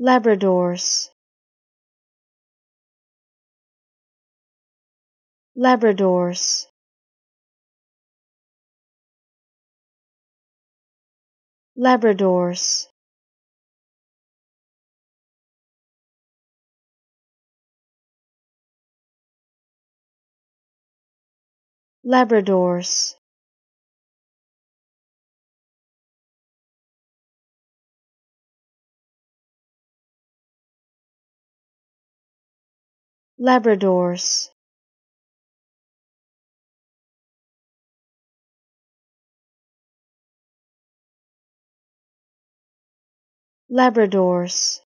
Labradors Labradors Labradors Labradors Labradors Labradors